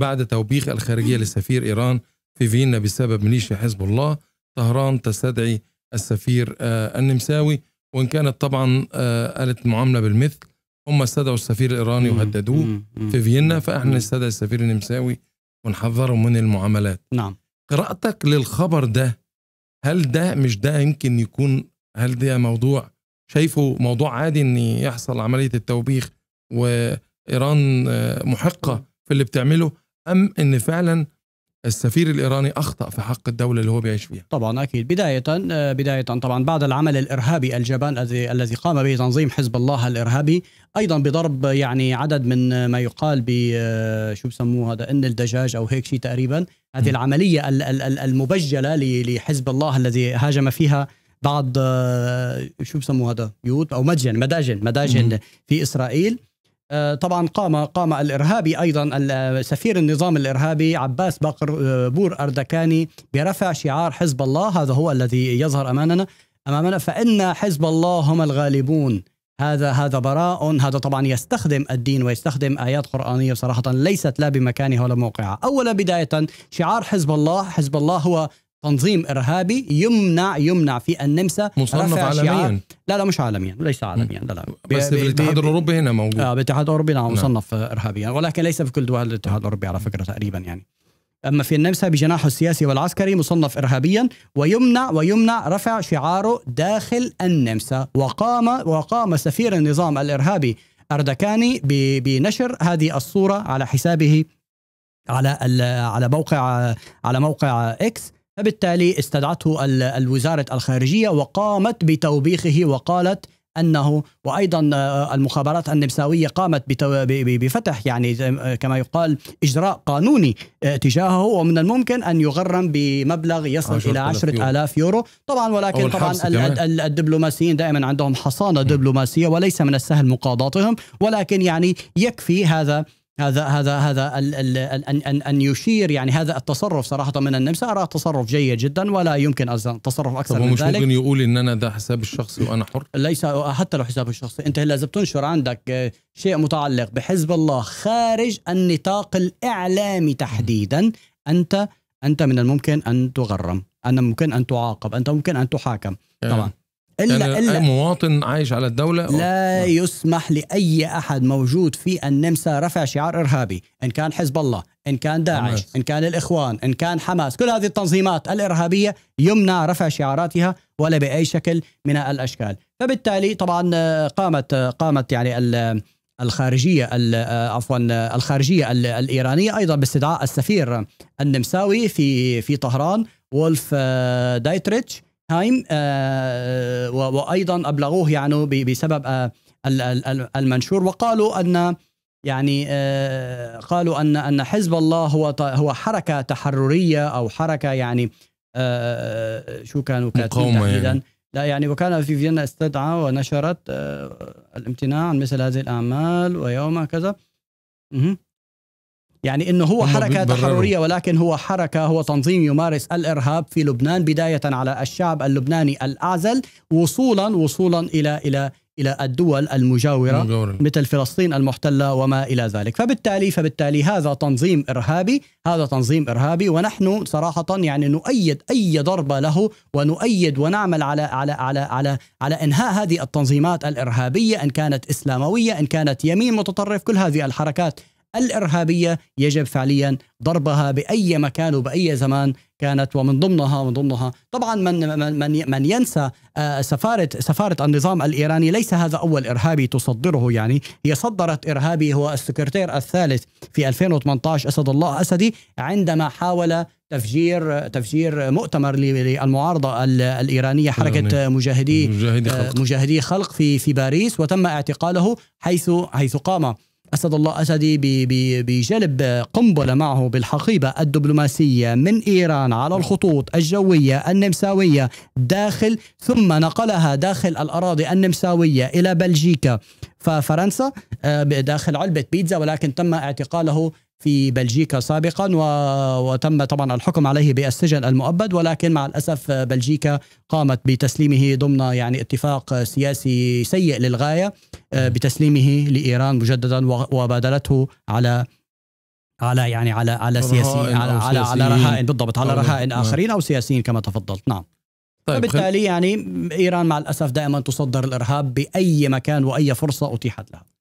بعد توبيخ الخارجية لسفير إيران في فيينا بسبب ميليشيا حزب الله طهران تستدعي السفير آه، النمساوي وإن كانت طبعا قالت آه، معاملة بالمثل هم استدعوا السفير الإيراني وهددوه في فيينا فإحنا نستدعي السفير النمساوي ونحذرهم من المعاملات نعم قراءتك للخبر ده هل ده مش ده يمكن يكون هل ده موضوع شايفه موضوع عادي ان يحصل عمليه التوبيخ وايران آه، محقه في اللي بتعمله ام ان فعلا السفير الايراني اخطا في حق الدوله اللي هو بيعيش فيها طبعا اكيد بدايه بدايه طبعا بعد العمل الارهابي الجبان الذي الذي قام به تنظيم حزب الله الارهابي ايضا بضرب يعني عدد من ما يقال ب آه، شو بسموه هذا ان الدجاج او هيك شيء تقريبا هذه العمليه المبجله لحزب الله الذي هاجم فيها بعض آه، شو بسموه هذا بيوت او مدجن مداجن مداجن في اسرائيل آه، طبعا قام قام الارهابي ايضا سفير النظام الارهابي عباس باقر آه، بور اردكاني برفع شعار حزب الله هذا هو الذي يظهر امامنا امامنا فان حزب الله هم الغالبون هذا هذا براء هذا طبعا يستخدم الدين ويستخدم ايات قرانيه صراحه ليست لا بمكانها ولا موقعها اولا بدايه شعار حزب الله حزب الله هو تنظيم ارهابي يمنع يمنع في النمسا مصنف عالميا لا لا مش عالميا ليس عالميا لا لا بس بالاتحاد الاوروبي هنا موجود اه بالاتحاد الاوروبي نعم مصنف ارهابيا ولكن ليس في كل دول الاتحاد الاوروبي على فكره تقريبا يعني اما في النمسا بجناحه السياسي والعسكري مصنف ارهابيا ويمنع ويمنع رفع شعاره داخل النمسا وقام وقام سفير النظام الارهابي اردكاني بنشر هذه الصوره على حسابه على على موقع على موقع اكس فبالتالي استدعته الوزارة الخارجية وقامت بتوبيخه وقالت انه وايضا آه، المخابرات النمساويه قامت بفتح يعني كما يقال اجراء قانوني آه، تجاهه ومن الممكن ان يغرم بمبلغ يصل الى 10000 يورو. يورو طبعا ولكن طبعا الدبلوماسيين دائما عندهم حصانه دبلوماسيه وليس من السهل مقاضاتهم ولكن يعني يكفي هذا هذا هذا هذا الـ الـ ان ان ان يشير يعني هذا التصرف صراحه من النمسا ارى تصرف جيد جدا ولا يمكن اصلا تصرف اكثر من مش ذلك ممكن يقول ان انا ده حسابي الشخصي وانا حر ليس حتى لو حساب الشخصي انت لازم تنشر عندك آه، شيء متعلق بحزب الله خارج النطاق الاعلامي تحديدا انت انت من الممكن ان تغرم انت ممكن ان تعاقب انت ممكن ان تحاكم يعني طبعا الا يعني الا مواطن عايش على الدوله لا أو. نعم. يسمح لاي احد موجود في النمسا رفع شعار ارهابي ان كان حزب الله ان كان داعش حماس. ان كان الاخوان ان كان حماس كل هذه التنظيمات الارهابيه يمنع رفع شعاراتها ولا باي شكل من الاشكال فبالتالي طبعا آه، قامت آه، قامت يعني الخارجيه آه، عفوا الخارجيه الايرانيه ايضا باستدعاء السفير النمساوي في في طهران وولف دايتريتش هايم آه، وايضا ابلغوه يعني بسبب آه، المنشور وقالوا ان يعني آه، قالوا ان ان حزب الله هو هو حركه تحرريه او حركه يعني شو كانوا كاتبين يعني. تحديدا لا يعني وكان في فيينا استدعى ونشرت الامتناع عن مثل هذه الاعمال ويوم كذا يعني انه هو حركه تحرريه ولكن هو حركه هو تنظيم يمارس الارهاب في لبنان بدايه على الشعب اللبناني الاعزل وصولا وصولا الى الى الى الدول المجاوره مجاورة. مثل فلسطين المحتله وما الى ذلك، فبالتالي فبالتالي هذا تنظيم ارهابي، هذا تنظيم ارهابي ونحن صراحه يعني نؤيد اي ضربه له ونؤيد ونعمل على على على على على انهاء هذه التنظيمات الارهابيه ان كانت اسلامويه ان كانت يمين متطرف كل هذه الحركات الارهابيه يجب فعليا ضربها باي مكان وباي زمان كانت ومن ضمنها ومن ضمنها طبعا من من من ينسى آه، سفاره سفاره النظام الايراني ليس هذا اول ارهابي تصدره يعني هي صدرت ارهابي هو السكرتير الثالث في 2018 اسد الله اسدي عندما حاول تفجير تفجير مؤتمر للمعارضه الايرانيه حركه مجاهدي مجاهدي خلق, آه، مجاهدي خلق في في باريس وتم اعتقاله حيث حيث قام أسد الله أسدي بجلب قنبلة معه بالحقيبة الدبلوماسية من إيران على الخطوط الجوية النمساوية داخل ثم نقلها داخل الأراضي النمساوية إلى بلجيكا ففرنسا آه، داخل علبة بيتزا ولكن تم اعتقاله في بلجيكا سابقا وتم طبعا الحكم عليه بالسجن المؤبد ولكن مع الاسف بلجيكا قامت بتسليمه ضمن يعني اتفاق سياسي سيء للغايه آه، بتسليمه لايران مجددا وبادلته على على يعني على على سياسي على, على على رهائن بالضبط على رهائن نعم. اخرين او سياسيين كما تفضلت نعم طيب فبالتالي يعني ايران مع الاسف دائما تصدر الارهاب باي مكان واي فرصه اتيحت لها